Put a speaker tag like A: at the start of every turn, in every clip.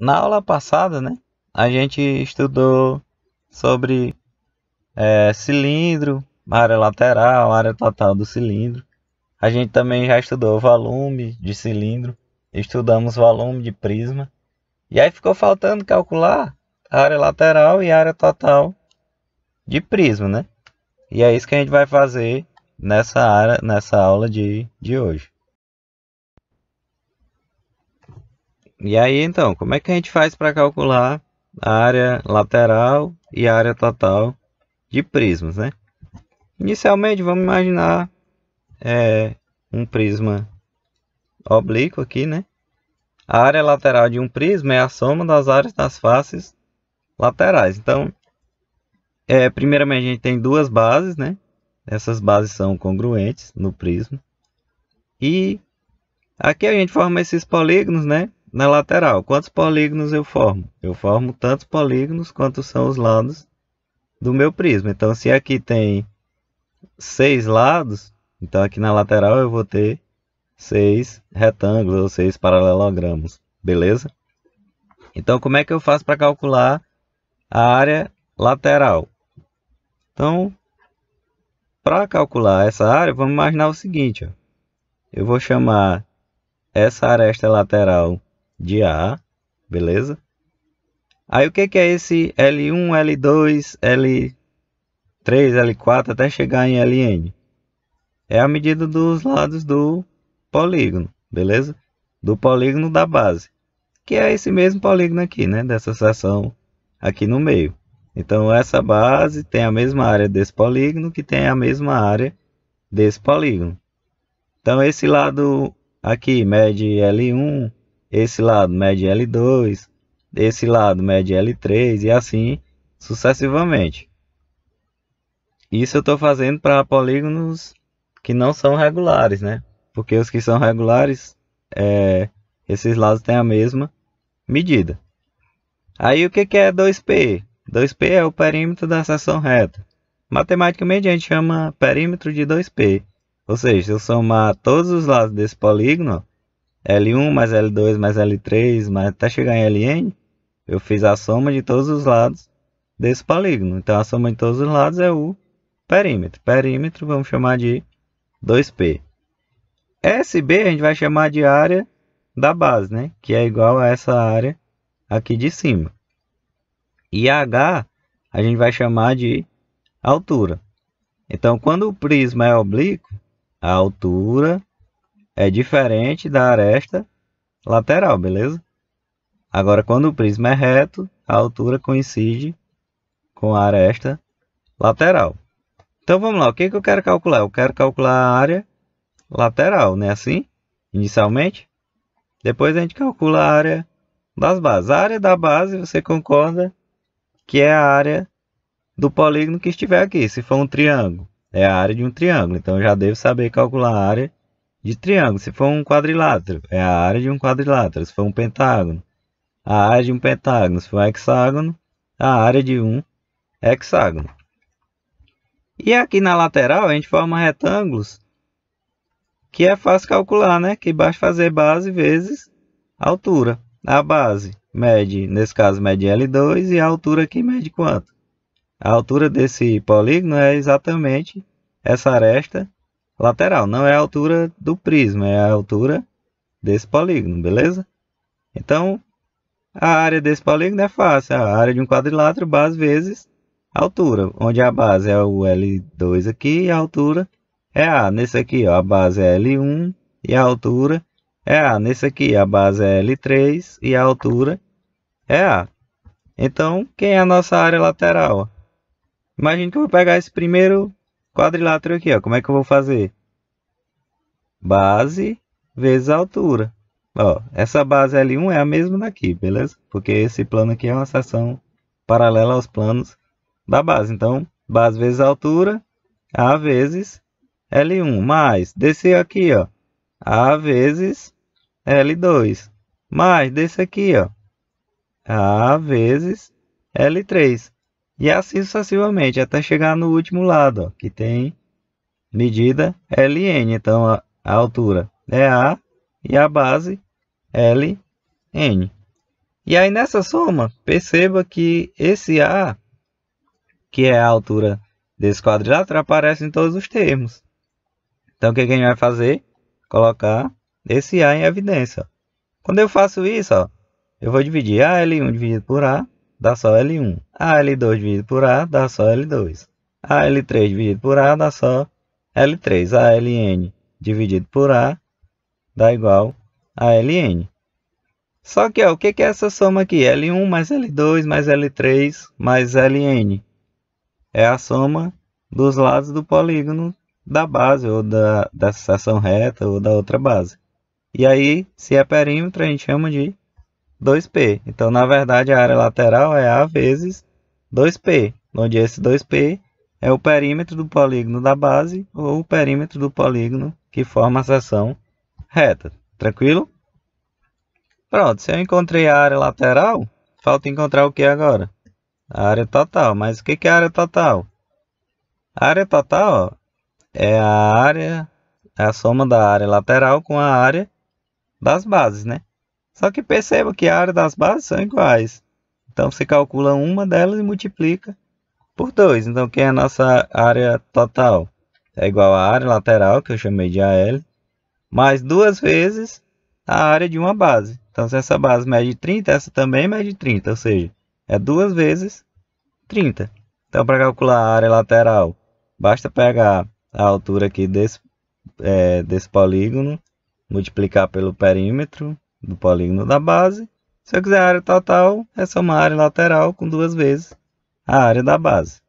A: Na aula passada, né, a gente estudou sobre é, cilindro, área lateral, área total do cilindro. A gente também já estudou volume de cilindro, estudamos volume de prisma. E aí ficou faltando calcular a área lateral e a área total de prisma, né? E é isso que a gente vai fazer nessa área, nessa aula de, de hoje. E aí então, como é que a gente faz para calcular a área lateral e a área total de prismas, né? Inicialmente vamos imaginar é, um prisma oblíquo aqui, né? A área lateral de um prisma é a soma das áreas das faces laterais. Então, é, primeiramente a gente tem duas bases, né? Essas bases são congruentes no prisma. E aqui a gente forma esses polígonos, né? na lateral, quantos polígonos eu formo? Eu formo tantos polígonos quanto são os lados do meu prisma. Então, se aqui tem seis lados, então aqui na lateral eu vou ter seis retângulos ou seis paralelogramos, beleza? Então, como é que eu faço para calcular a área lateral? Então, para calcular essa área, vamos imaginar o seguinte. Ó. Eu vou chamar essa aresta lateral de A, beleza? Aí o que, que é esse L1, L2, L3, L4 até chegar em Ln? É a medida dos lados do polígono, beleza? Do polígono da base, que é esse mesmo polígono aqui, né? Dessa seção aqui no meio. Então essa base tem a mesma área desse polígono que tem a mesma área desse polígono. Então esse lado aqui mede L1, esse lado mede L2, esse lado mede L3 e assim sucessivamente. Isso eu estou fazendo para polígonos que não são regulares, né? Porque os que são regulares, é, esses lados têm a mesma medida. Aí o que, que é 2P? 2P é o perímetro da seção reta. Matematicamente a gente chama perímetro de 2P. Ou seja, se eu somar todos os lados desse polígono, L1 mais L2 mais L3, mas até chegar em Ln, eu fiz a soma de todos os lados desse polígono. Então a soma de todos os lados é o perímetro. Perímetro vamos chamar de 2P. SB a gente vai chamar de área da base, né? Que é igual a essa área aqui de cima. E H a gente vai chamar de altura. Então, quando o prisma é oblíquo, a altura é diferente da aresta lateral, beleza? Agora, quando o prisma é reto, a altura coincide com a aresta lateral. Então, vamos lá. O que, que eu quero calcular? Eu quero calcular a área lateral, né? Assim, inicialmente. Depois a gente calcula a área das bases. A área da base, você concorda que é a área do polígono que estiver aqui. Se for um triângulo, é a área de um triângulo. Então, eu já devo saber calcular a área de triângulo. Se for um quadrilátero, é a área de um quadrilátero. Se for um pentágono, a área de um pentágono. Se for um hexágono, a área de um hexágono. E aqui na lateral a gente forma retângulos que é fácil calcular, né? Que basta fazer base vezes altura. A base mede, nesse caso, mede L2 e a altura aqui mede quanto? A altura desse polígono é exatamente essa aresta lateral. Não é a altura do prisma, é a altura desse polígono, beleza? Então, a área desse polígono é fácil. A área de um quadrilátero, base vezes altura, onde a base é o L2 aqui e a altura é A. Nesse aqui, ó, a base é L1 e a altura é A. Nesse aqui, a base é L3 e a altura é A. Então, quem é a nossa área lateral? Imagina que eu vou pegar esse primeiro quadrilátero aqui, ó. Como é que eu vou fazer? Base vezes altura. Ó, essa base L1 é a mesma daqui, beleza? Porque esse plano aqui é uma seção paralela aos planos da base. Então, base vezes altura, A vezes L1, mais, desse aqui, ó, A vezes L2, mais, desse aqui, ó, A vezes L3. E é assim sucessivamente, até chegar no último lado, ó, que tem medida LN. Então, a, a altura é A e a base LN. E aí, nessa soma, perceba que esse A, que é a altura desse quadrilátero, aparece em todos os termos. Então, o que a gente vai fazer? Colocar esse A em evidência. Quando eu faço isso, ó, eu vou dividir AL1 dividido por A dá só L1. A L2 dividido por A dá só L2. A L3 dividido por A dá só L3. A Ln dividido por A dá igual a Ln. Só que ó, o que é essa soma aqui? L1 mais L2 mais L3 mais Ln. É a soma dos lados do polígono da base, ou da, da seção reta, ou da outra base. E aí, se é perímetro, a gente chama de 2P. Então, na verdade, a área lateral é A vezes 2P, onde esse 2P é o perímetro do polígono da base ou o perímetro do polígono que forma a seção reta. Tranquilo? Pronto, se eu encontrei a área lateral, falta encontrar o que agora? A área total. Mas o que é a área total? A área total ó, é a área, é a soma da área lateral com a área das bases, né? Só que perceba que a área das bases são iguais. Então você calcula uma delas e multiplica por 2. Então que é a nossa área total? É igual à área lateral, que eu chamei de AL, mais duas vezes a área de uma base. Então se essa base mede 30, essa também mede 30, ou seja, é duas vezes 30. Então para calcular a área lateral, basta pegar a altura aqui desse, é, desse polígono, multiplicar pelo perímetro, do polígono da base. Se eu quiser a área total, é somar a área lateral com duas vezes a área da base.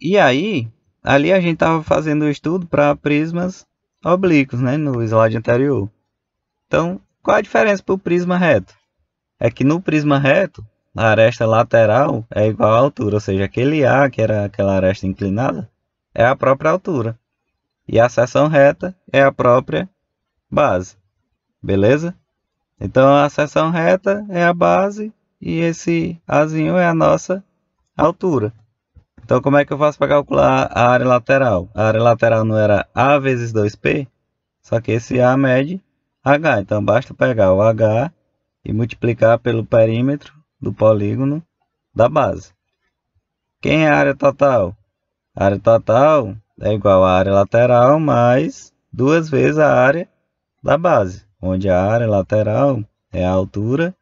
A: E aí, ali a gente estava fazendo o estudo para prismas oblíquos, né, no slide anterior. Então, qual a diferença para o prisma reto? É que no prisma reto, a aresta lateral é igual à altura, ou seja, aquele A, que era aquela aresta inclinada, é a própria altura. E a seção reta é a própria base. Beleza? Então a seção reta é a base e esse azinho é a nossa altura. Então como é que eu faço para calcular a área lateral? A área lateral não era A vezes 2P? Só que esse A mede H. Então basta pegar o H e multiplicar pelo perímetro do polígono da base. Quem é a área total? A área total é igual à área lateral mais duas vezes a área da base onde a área lateral é a altura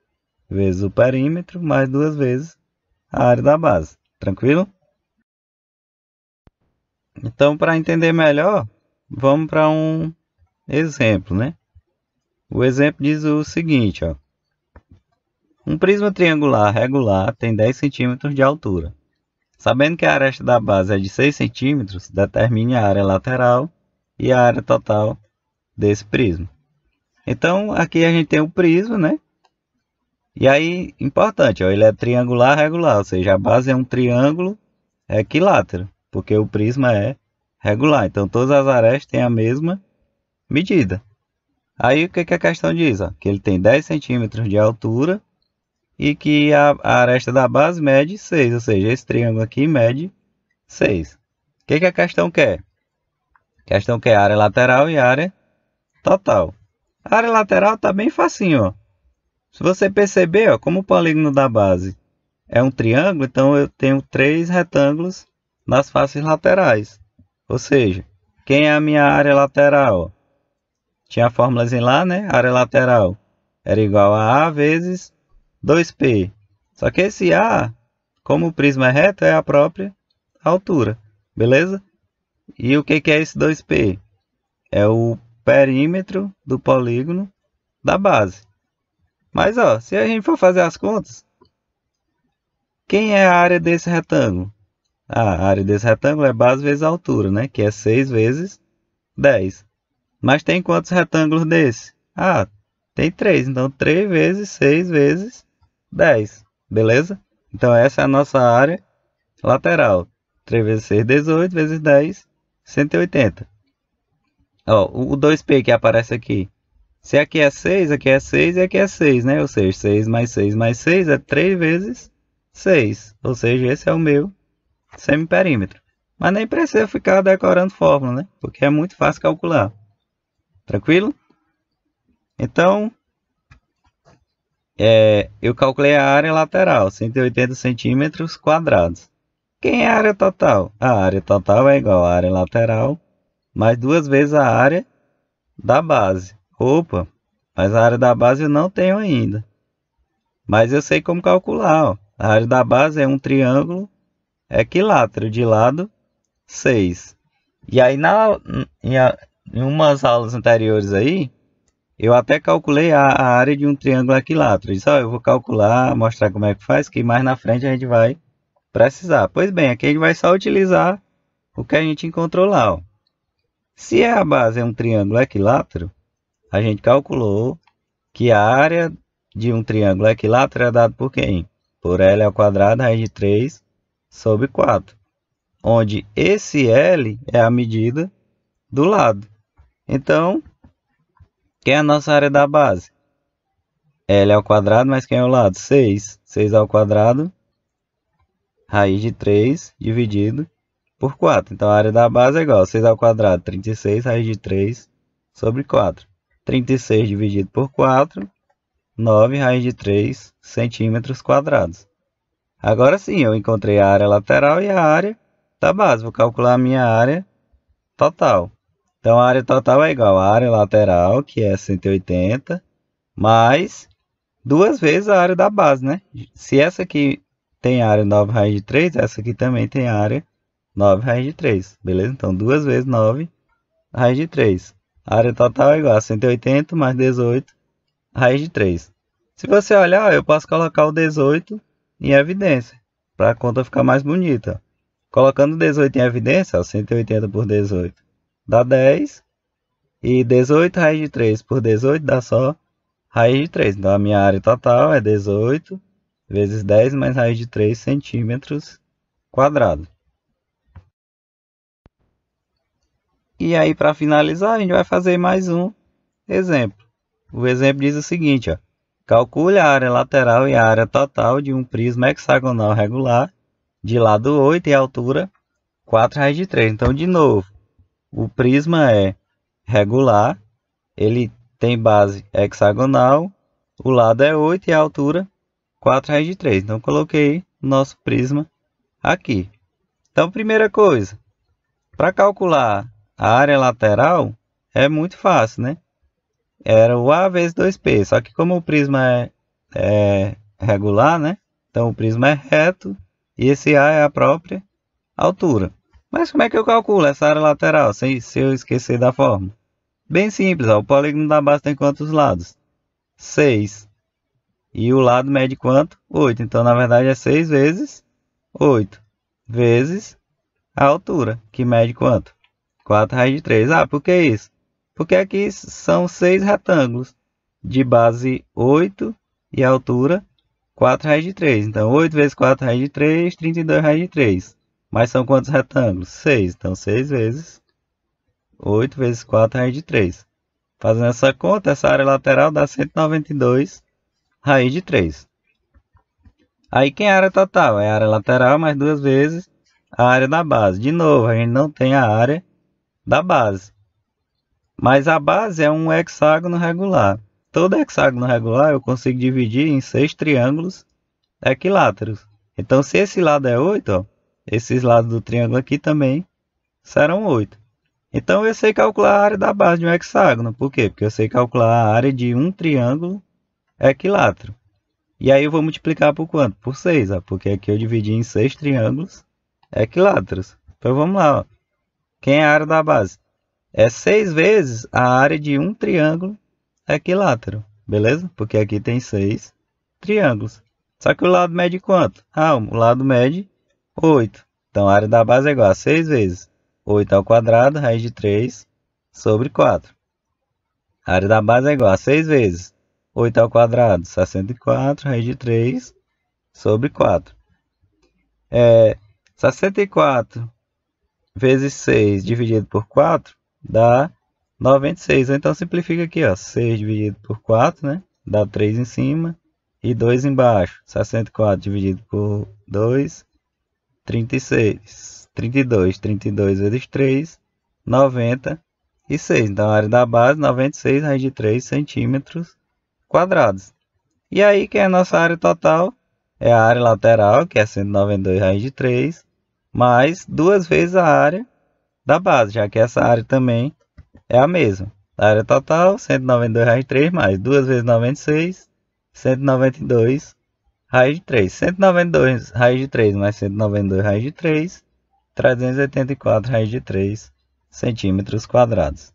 A: vezes o perímetro mais duas vezes a área da base. Tranquilo? Então, para entender melhor, vamos para um exemplo, né? O exemplo diz o seguinte, ó. Um prisma triangular regular tem 10 cm de altura. Sabendo que a aresta da base é de 6 cm, determine a área lateral e a área total desse prisma. Então aqui a gente tem o prisma, né? E aí, importante, ó, ele é triangular regular, ou seja, a base é um triângulo equilátero, porque o prisma é regular. Então todas as arestas têm a mesma medida. Aí o que, que a questão diz? Ó? Que ele tem 10 centímetros de altura e que a, a, aresta da base mede 6, ou seja, esse triângulo aqui mede 6. O que, que a questão quer? A questão quer área lateral e área total. A área lateral está bem facinho, ó. Se você perceber, ó, como o polígono da base é um triângulo, então eu tenho três retângulos nas faces laterais. Ou seja, quem é a minha área lateral? Tinha a fórmula lá, né? A área lateral era igual a A vezes 2P. Só que esse A, como o prisma é reto, é a própria altura. Beleza? E o que, que é esse 2P? É o perímetro do polígono da base. Mas ó, se a gente for fazer as contas, quem é a área desse retângulo? Ah, a área desse retângulo é base vezes altura, né? Que é 6 vezes 10. Mas tem quantos retângulos desse? Ah, tem 3. Então, 3 vezes 6 vezes 10. Beleza? Então, essa é a nossa área lateral. 3 vezes 6, 18. Vezes 10, 180. Ó, o 2P que aparece aqui. Se aqui é 6, aqui é 6 e aqui é 6, né? Ou seja, 6 mais 6 mais 6 é 3 vezes 6. Ou seja, esse é o meu semiperímetro. Mas nem precisa ficar decorando fórmula, né? Porque é muito fácil calcular. Tranquilo? Então, é, eu calculei a área lateral, 180 centímetros quadrados. Quem é a área total? A área total é igual à área lateral mais duas vezes a área da base. Opa, mas a área da base eu não tenho ainda. Mas eu sei como calcular. Ó. A área da base é um triângulo equilátero de lado 6. E aí na, em, em umas aulas anteriores aí, eu até calculei a, a, área de um triângulo equilátero. Disse, ó, eu vou calcular, mostrar como é que faz, que mais na frente a gente vai precisar. Pois bem, aqui a gente vai só utilizar o que a gente encontrou lá. Ó. Se a base é um triângulo equilátero, a gente calculou que a área de um triângulo equilátero é dada por quem? Por L ao quadrado raiz de 3 sobre 4, onde esse L é a medida do lado. Então, quem é a nossa área da base? L ao quadrado, mas quem é o lado? 6. 6 ao quadrado, raiz de 3, dividido por 4. Então a área da base é igual a 6 ao quadrado, 36, raiz de 3 sobre 4. 36 dividido por 4, 9 raiz de 3 centímetros quadrados. Agora sim, eu encontrei a área lateral e a área da base. Vou calcular a minha área total. Então, a área total é igual à área lateral, que é 180, mais duas vezes a área da base, né? Se essa aqui tem área 9 raiz de 3, essa aqui também tem área 9 raiz de 3, beleza? Então, 2 vezes 9 raiz de 3. A área total é igual a 180 mais 18 raiz de 3. Se você olhar, eu posso colocar o 18 em evidência, para a conta ficar mais bonita. Colocando 18 em evidência, 180 por 18 dá 10. E 18 raiz de 3 por 18 dá só raiz de 3. Então, a minha área total é 18 vezes 10 mais raiz de 3 centímetros quadrados. E aí, para finalizar, a gente vai fazer mais um exemplo. O exemplo diz o seguinte, ó. Calcule a área lateral e a área total de um prisma hexagonal regular de lado 8 e altura 4 raiz de 3. Então, de novo, o prisma é regular, ele tem base hexagonal, o lado é 8 e a altura 4 raiz de 3. Então, coloquei o nosso prisma aqui. Então, primeira coisa, para calcular a área lateral é muito fácil, né? Era o A vezes 2P, só que como o prisma é, é regular, né? Então o prisma é reto e esse A é a própria altura. Mas como é que eu calculo essa área lateral se, se eu esquecer da fórmula? Bem simples, ó, o polígono da base tem quantos lados? 6. E o lado mede quanto? 8. Então, na verdade, é 6 vezes 8 vezes a altura, que mede quanto? 4 raiz de 3. Ah, por que isso? Porque aqui são 6 retângulos de base 8 e altura 4 raiz de 3. Então, 8 vezes 4 raiz de 3, 32 raiz de 3. Mas são quantos retângulos? 6. Então, 6 vezes 8 vezes 4 raiz de 3. Fazendo essa conta, essa área lateral dá 192 raiz de 3. Aí, quem é a área total? É a área lateral mais duas vezes a área da base. De novo, a gente não tem a área da base. Mas a base é um hexágono regular. Todo hexágono regular eu consigo dividir em seis triângulos equiláteros. Então, se esse lado é 8, ó, esses lados do triângulo aqui também serão 8. Então, eu sei calcular a área da base de um hexágono. Por quê? Porque eu sei calcular a área de um triângulo equilátero. E aí, eu vou multiplicar por quanto? Por 6, ó, porque aqui eu dividi em 6 triângulos equiláteros. Então, vamos lá. Ó. Quem é a área da base? É 6 vezes a área de um triângulo equilátero, beleza? Porque aqui tem 6 triângulos. Só que o lado mede quanto? Ah, o lado mede 8. Então a área da base é igual a 6 vezes 8 ao quadrado, raiz de 3, sobre 4. A área da base é igual a 6 vezes 8 ao quadrado, 64, raiz de 3, sobre 4. É, 64 vezes 6 dividido por 4 dá 96. Então simplifica aqui, ó, 6 dividido por 4, né? Dá 3 em cima e 2 embaixo. 64 dividido por 2, 36. 32, 32 vezes 3, 96. Então a área da base, 96 raiz de 3 centímetros quadrados. E aí que é a nossa área total? É a área lateral, que é 192 raiz de 3 mais duas vezes a área da base, já que essa área também é a mesma. A área total, R$ 192,3 mais 2 vezes 96, 192 raiz de 3. 192 raiz de 3 mais 192 raiz de 3, 384 raiz de 3 centímetros quadrados.